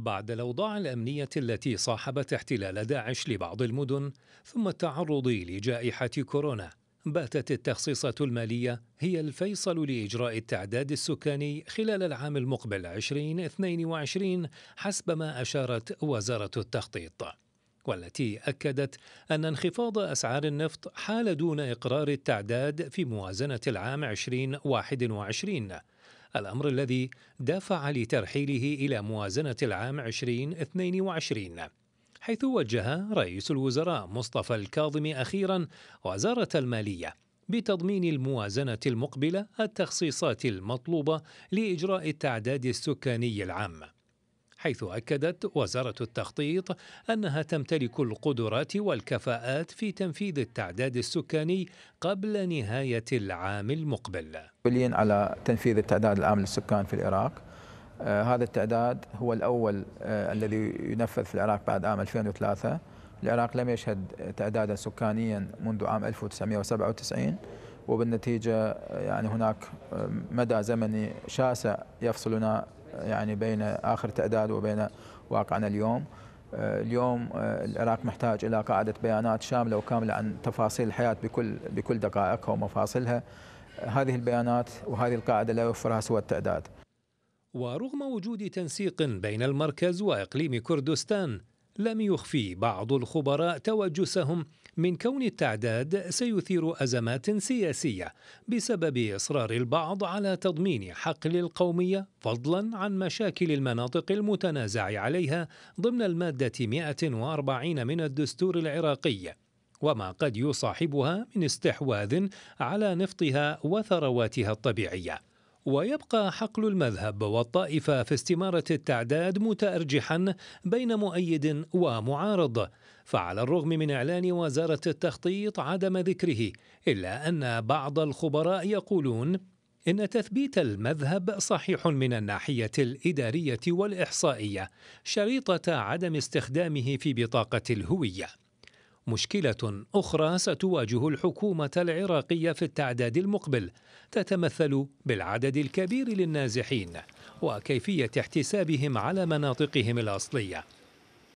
بعد الأوضاع الأمنية التي صاحبت احتلال داعش لبعض المدن ثم التعرض لجائحة كورونا باتت التخصيصات المالية هي الفيصل لإجراء التعداد السكاني خلال العام المقبل 2022 حسب ما أشارت وزارة التخطيط والتي أكدت أن انخفاض أسعار النفط حال دون إقرار التعداد في موازنة العام 2021 الأمر الذي دافع لترحيله إلى موازنة العام 2022 حيث وجه رئيس الوزراء مصطفى الكاظم أخيرا وزارة المالية بتضمين الموازنة المقبلة التخصيصات المطلوبة لإجراء التعداد السكاني العام حيث أكدت وزارة التخطيط أنها تمتلك القدرات والكفاءات في تنفيذ التعداد السكاني قبل نهاية العام المقبل بلين على تنفيذ التعداد العام للسكان في العراق آه، هذا التعداد هو الأول آه، الذي ينفذ في العراق بعد عام 2003 العراق لم يشهد تعدادا سكانيا منذ عام 1997 وبالنتيجة آه، يعني هناك مدى زمني شاسع يفصلنا يعني بين آخر تعداد وبين واقعنا اليوم آه، اليوم آه، العراق محتاج إلى قاعدة بيانات شاملة وكاملة عن تفاصيل الحياة بكل بكل دقائقها ومفاصلها هذه البيانات وهذه القاعدة لا يوفرها سوى التعداد ورغم وجود تنسيق بين المركز وإقليم كردستان لم يخفي بعض الخبراء توجسهم من كون التعداد سيثير ازمات سياسيه بسبب اصرار البعض على تضمين حقل القوميه فضلا عن مشاكل المناطق المتنازع عليها ضمن الماده 140 من الدستور العراقي وما قد يصاحبها من استحواذ على نفطها وثرواتها الطبيعيه ويبقى حقل المذهب والطائفة في استمارة التعداد متأرجحا بين مؤيد ومعارض فعلى الرغم من إعلان وزارة التخطيط عدم ذكره إلا أن بعض الخبراء يقولون إن تثبيت المذهب صحيح من الناحية الإدارية والإحصائية شريطة عدم استخدامه في بطاقة الهوية مشكلة أخرى ستواجه الحكومة العراقية في التعداد المقبل تتمثل بالعدد الكبير للنازحين وكيفية احتسابهم على مناطقهم الأصلية